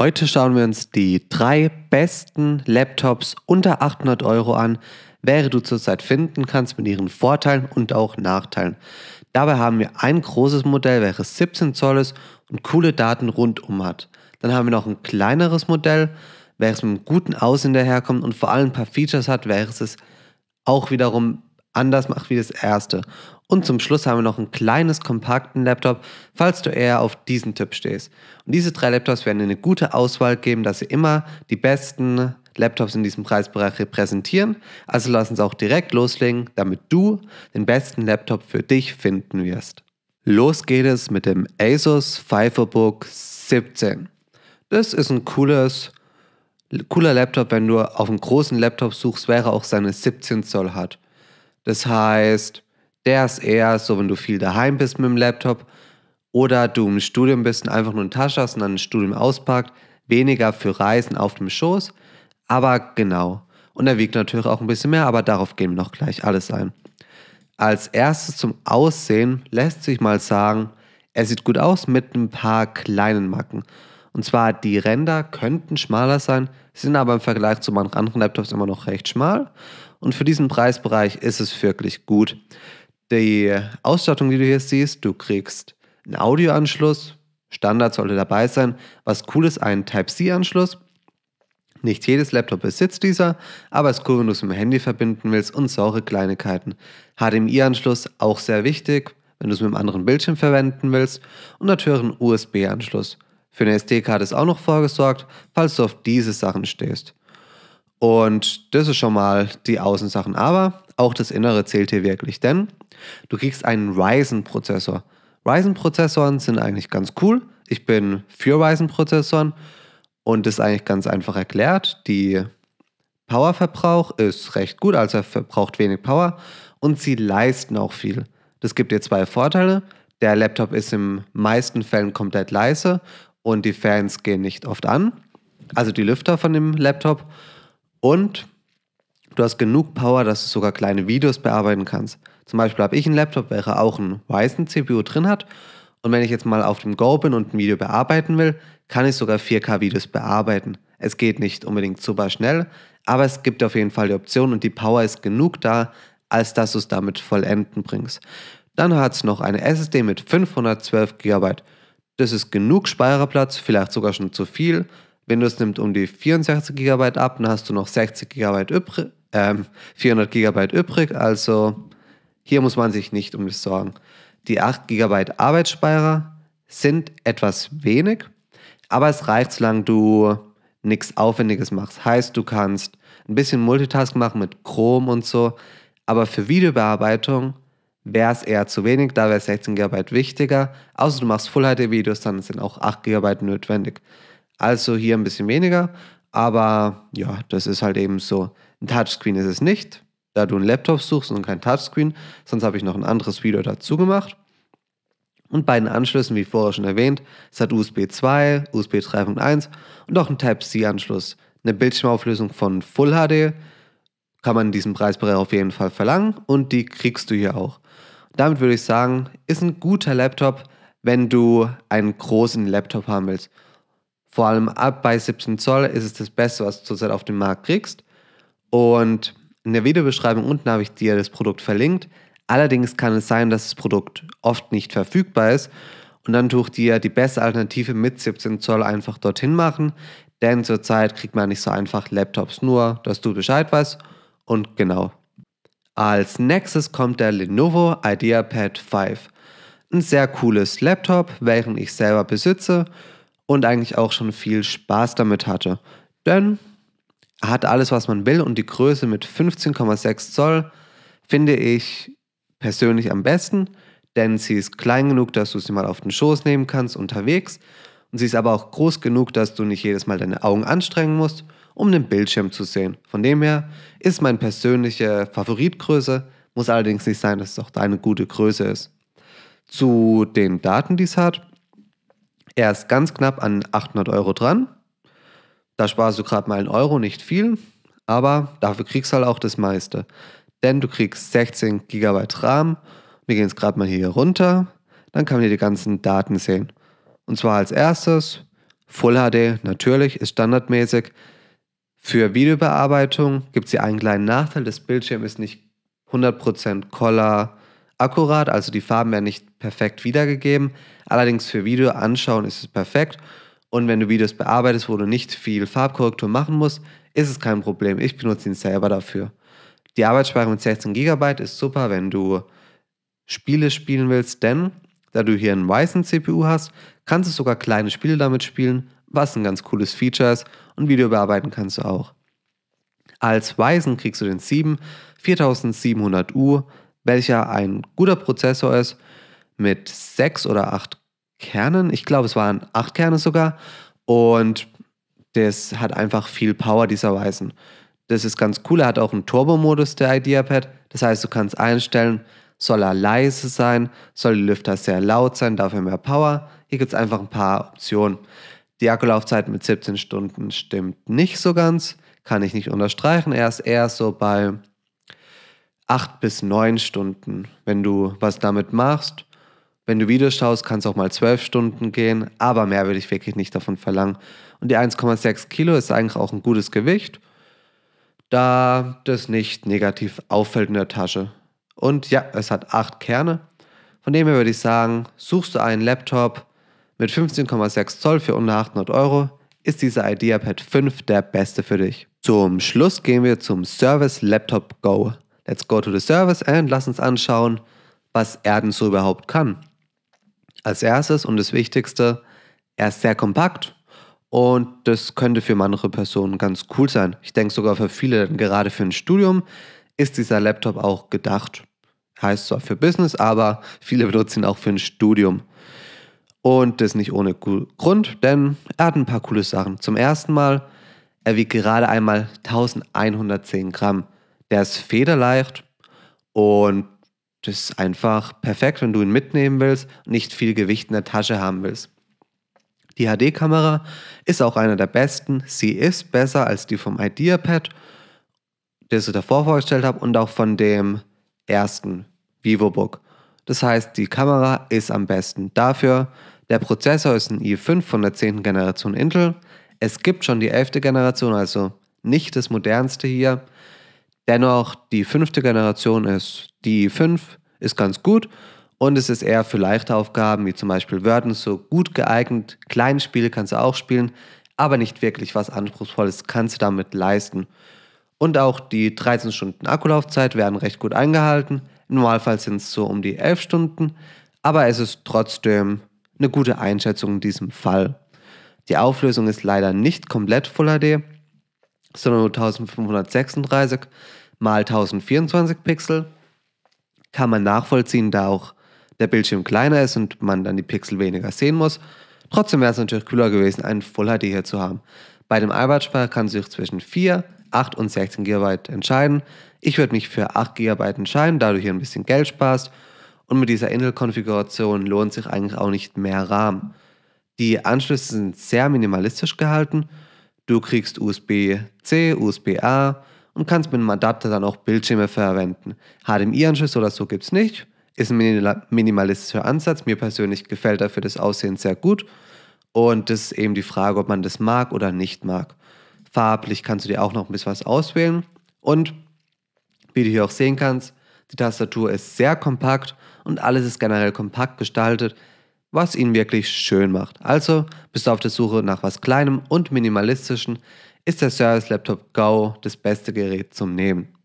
Heute schauen wir uns die drei besten Laptops unter 800 Euro an, welche du zurzeit finden kannst mit ihren Vorteilen und auch Nachteilen. Dabei haben wir ein großes Modell, welches 17 Zoll ist und coole Daten rundum hat. Dann haben wir noch ein kleineres Modell, welches mit einem guten Aussehen daherkommt und vor allem ein paar Features hat, welches es auch wiederum anders macht wie das erste. Und zum Schluss haben wir noch ein kleines, kompakten Laptop, falls du eher auf diesen Tipp stehst. Und diese drei Laptops werden dir eine gute Auswahl geben, dass sie immer die besten Laptops in diesem Preisbereich repräsentieren. Also lass uns auch direkt loslegen, damit du den besten Laptop für dich finden wirst. Los geht es mit dem Asus Fiverbook 17. Das ist ein cooles, cooler Laptop, wenn du auf einen großen Laptop suchst, wäre auch seine 17 Zoll hat. Das heißt, der ist eher so, wenn du viel daheim bist mit dem Laptop oder du im Studium bist und einfach nur eine Tasche hast und dann ein Studium auspackt. Weniger für Reisen auf dem Schoß, aber genau. Und er wiegt natürlich auch ein bisschen mehr, aber darauf gehen wir noch gleich alles ein. Als erstes zum Aussehen lässt sich mal sagen, er sieht gut aus mit ein paar kleinen Macken. Und zwar die Ränder könnten schmaler sein, sind aber im Vergleich zu manchen anderen Laptops immer noch recht schmal. Und für diesen Preisbereich ist es wirklich gut die Ausstattung, die du hier siehst, du kriegst einen Audioanschluss, Standard sollte dabei sein. Was cool ist, ein Type-C-Anschluss. Nicht jedes Laptop besitzt dieser, aber es ist cool, wenn du es mit dem Handy verbinden willst und saure Kleinigkeiten. HDMI-Anschluss auch sehr wichtig, wenn du es mit einem anderen Bildschirm verwenden willst und natürlich einen USB-Anschluss. Für eine SD-Karte ist auch noch vorgesorgt, falls du auf diese Sachen stehst. Und das ist schon mal die Außensachen. Aber auch das Innere zählt hier wirklich, denn du kriegst einen Ryzen-Prozessor. Ryzen-Prozessoren sind eigentlich ganz cool. Ich bin für Ryzen-Prozessoren und das ist eigentlich ganz einfach erklärt. Die Powerverbrauch ist recht gut, also er verbraucht wenig Power und sie leisten auch viel. Das gibt dir zwei Vorteile. Der Laptop ist in meisten Fällen komplett leise und die Fans gehen nicht oft an, also die Lüfter von dem Laptop. Und du hast genug Power, dass du sogar kleine Videos bearbeiten kannst. Zum Beispiel habe ich einen Laptop, welcher auch einen weißen CPU drin hat. Und wenn ich jetzt mal auf dem Go bin und ein Video bearbeiten will, kann ich sogar 4K-Videos bearbeiten. Es geht nicht unbedingt super schnell, aber es gibt auf jeden Fall die Option und die Power ist genug da, als dass du es damit vollenden bringst. Dann hat es noch eine SSD mit 512 GB. Das ist genug Speicherplatz, vielleicht sogar schon zu viel. Windows nimmt um die 64 GB ab, dann hast du noch 60 GB ähm, 400 GB übrig. Also hier muss man sich nicht um das sorgen. Die 8 GB Arbeitsspeicher sind etwas wenig, aber es reicht, solange du nichts Aufwendiges machst. Heißt, du kannst ein bisschen Multitask machen mit Chrome und so, aber für Videobearbeitung wäre es eher zu wenig, da wäre 16 GB wichtiger. Außer du machst Full-HD-Videos, dann sind auch 8 GB notwendig. Also hier ein bisschen weniger, aber ja, das ist halt eben so. Ein Touchscreen ist es nicht, da du einen Laptop suchst und kein Touchscreen. Sonst habe ich noch ein anderes Video dazu gemacht. Und bei den Anschlüssen, wie vorher schon erwähnt, es hat USB 2, USB 3.1 und auch einen Type-C-Anschluss. Eine Bildschirmauflösung von Full HD kann man in diesem Preisbereich auf jeden Fall verlangen und die kriegst du hier auch. Damit würde ich sagen, ist ein guter Laptop, wenn du einen großen Laptop haben willst. Vor allem ab bei 17 Zoll ist es das Beste, was du zurzeit auf dem Markt kriegst. Und in der Videobeschreibung unten habe ich dir das Produkt verlinkt. Allerdings kann es sein, dass das Produkt oft nicht verfügbar ist. Und dann tue ich dir die beste Alternative mit 17 Zoll einfach dorthin machen. Denn zurzeit kriegt man nicht so einfach Laptops. Nur, dass du Bescheid weißt. Und genau. Als nächstes kommt der Lenovo IdeaPad 5. Ein sehr cooles Laptop, welchen ich selber besitze und eigentlich auch schon viel Spaß damit hatte. Denn hat alles, was man will und die Größe mit 15,6 Zoll finde ich persönlich am besten, denn sie ist klein genug, dass du sie mal auf den Schoß nehmen kannst unterwegs und sie ist aber auch groß genug, dass du nicht jedes Mal deine Augen anstrengen musst, um den Bildschirm zu sehen. Von dem her ist mein persönliche Favoritgröße, muss allerdings nicht sein, dass es auch deine gute Größe ist. Zu den Daten, die es hat. Er ist ganz knapp an 800 Euro dran. Da sparst du gerade mal einen Euro, nicht viel, aber dafür kriegst du halt auch das meiste. Denn du kriegst 16 GB RAM. Wir gehen jetzt gerade mal hier runter. Dann kann man hier die ganzen Daten sehen. Und zwar als erstes Full HD natürlich ist standardmäßig. Für Videobearbeitung gibt es hier einen kleinen Nachteil. Das Bildschirm ist nicht 100% Color akkurat, also die Farben werden nicht perfekt wiedergegeben. Allerdings für Video anschauen ist es perfekt und wenn du Videos bearbeitest, wo du nicht viel Farbkorrektur machen musst, ist es kein Problem. Ich benutze ihn selber dafür. Die Arbeitsspeicherung mit 16 GB ist super, wenn du Spiele spielen willst, denn da du hier einen weißen CPU hast, kannst du sogar kleine Spiele damit spielen, was ein ganz cooles Feature ist und Video bearbeiten kannst du auch. Als Ryzen kriegst du den 7 4700U, welcher ein guter Prozessor ist mit 6 oder 8 Kernen. Ich glaube, es waren acht Kerne sogar. Und das hat einfach viel Power, dieser Weißen. Das ist ganz cool. Er hat auch einen Turbo-Modus, der IdeaPad. Das heißt, du kannst einstellen, soll er leise sein, soll der Lüfter sehr laut sein, dafür mehr Power. Hier gibt es einfach ein paar Optionen. Die Akkulaufzeit mit 17 Stunden stimmt nicht so ganz, kann ich nicht unterstreichen. Er ist eher so bei 8 bis 9 Stunden, wenn du was damit machst wenn du Videos schaust, kann es auch mal zwölf Stunden gehen, aber mehr würde ich wirklich nicht davon verlangen. Und die 1,6 Kilo ist eigentlich auch ein gutes Gewicht, da das nicht negativ auffällt in der Tasche. Und ja, es hat acht Kerne. Von dem her würde ich sagen, suchst du einen Laptop mit 15,6 Zoll für unter 800 Euro, ist dieser IdeaPad 5 der beste für dich. Zum Schluss gehen wir zum Service Laptop Go. Let's go to the service and lass uns anschauen, was Erden so überhaupt kann als erstes und das Wichtigste, er ist sehr kompakt und das könnte für manche Personen ganz cool sein. Ich denke sogar für viele, gerade für ein Studium, ist dieser Laptop auch gedacht. Heißt zwar für Business, aber viele benutzen ihn auch für ein Studium. Und das nicht ohne Grund, denn er hat ein paar coole Sachen. Zum ersten Mal, er wiegt gerade einmal 1110 Gramm. Der ist federleicht und das ist einfach perfekt, wenn du ihn mitnehmen willst und nicht viel Gewicht in der Tasche haben willst. Die HD-Kamera ist auch eine der besten. Sie ist besser als die vom IdeaPad, das ich davor vorgestellt habe, und auch von dem ersten VivoBook. Das heißt, die Kamera ist am besten. Dafür, der Prozessor ist ein i5 von der 10. Generation Intel. Es gibt schon die 11. Generation, also nicht das modernste hier. Dennoch, die fünfte Generation ist die 5, ist ganz gut und es ist eher für leichte Aufgaben wie zum Beispiel Wörtern so gut geeignet. Spiele kannst du auch spielen, aber nicht wirklich was Anspruchsvolles kannst du damit leisten. Und auch die 13 Stunden Akkulaufzeit werden recht gut eingehalten. Im Normalfall sind es so um die 11 Stunden, aber es ist trotzdem eine gute Einschätzung in diesem Fall. Die Auflösung ist leider nicht komplett Full HD, sondern nur 1536 mal 1024 Pixel, kann man nachvollziehen, da auch der Bildschirm kleiner ist und man dann die Pixel weniger sehen muss. Trotzdem wäre es natürlich cooler gewesen, einen Full HD hier zu haben. Bei dem Arbeitsspeicher kann sich zwischen 4, 8 und 16 GB entscheiden. Ich würde mich für 8 GB entscheiden, da du hier ein bisschen Geld sparst. Und mit dieser Intel-Konfiguration lohnt sich eigentlich auch nicht mehr RAM. Die Anschlüsse sind sehr minimalistisch gehalten. Du kriegst USB-C, USB-A, und kannst mit dem Adapter dann auch Bildschirme verwenden. HDMI-Anschluss oder so gibt es nicht. Ist ein minimalistischer Ansatz. Mir persönlich gefällt dafür das Aussehen sehr gut. Und das ist eben die Frage, ob man das mag oder nicht mag. Farblich kannst du dir auch noch ein bisschen was auswählen. Und wie du hier auch sehen kannst, die Tastatur ist sehr kompakt und alles ist generell kompakt gestaltet, was ihn wirklich schön macht. Also bist du auf der Suche nach was Kleinem und Minimalistischem, ist der Service Laptop Go das beste Gerät zum Nehmen.